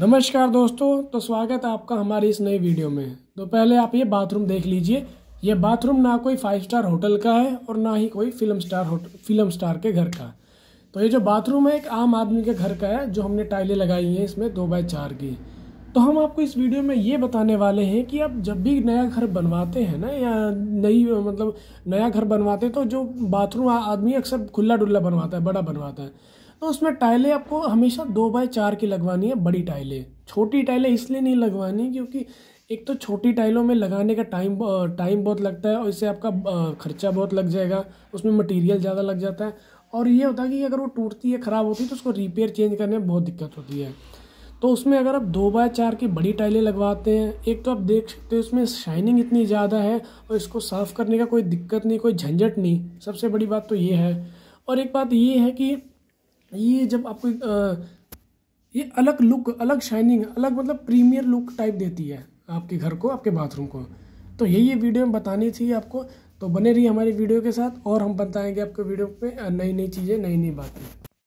नमस्कार दोस्तों तो स्वागत है आपका हमारी इस नई वीडियो में तो पहले आप ये बाथरूम देख लीजिए ये बाथरूम ना कोई फाइव स्टार होटल का है और ना ही कोई film star hotel film star के घर का तो ये जो बाथरूम है एक आम आदमी के घर का है जो हमने टाइलें लगाई हैं इसमें दो बाय चार की तो हम आपको इस वीडियो में ये बताने वाले हैं कि आप जब भी नया घर बनवाते हैं ना या नई मतलब नया घर बनवाते हैं तो जो बाथरूम आदमी अक्सर खुला डुल्ला बनवाता है बड़ा बनवाता है तो उसमें टाइलें आपको हमेशा दो बाय चार की लगवानी है बड़ी टाइलें छोटी टाइलें इसलिए नहीं लगवानी क्योंकि एक तो छोटी टाइलों में लगाने का टाइम टाइम बहुत लगता है और इससे आपका खर्चा बहुत लग जाएगा उसमें मटेरियल ज़्यादा लग जाता है और ये होता है कि अगर वो टूटती है ख़राब होती है तो उसको रिपेयर चेंज करने में बहुत दिक्कत होती है तो उसमें अगर आप दो बाय चार की बड़ी टाइलें लगवाते हैं एक तो आप देख सकते हो उसमें शाइनिंग इतनी ज़्यादा है और इसको साफ़ करने का कोई दिक्कत नहीं कोई झंझट नहीं सबसे बड़ी बात तो ये है और एक बात ये है कि ये जब आपको ये अलग लुक अलग शाइनिंग अलग मतलब प्रीमियर लुक टाइप देती है आपके घर को आपके बाथरूम को तो यही ये वीडियो में बतानी थी आपको तो बने रहिए हमारी वीडियो के साथ और हम बताएंगे आपको वीडियो पे नई नई चीज़ें नई नई बातें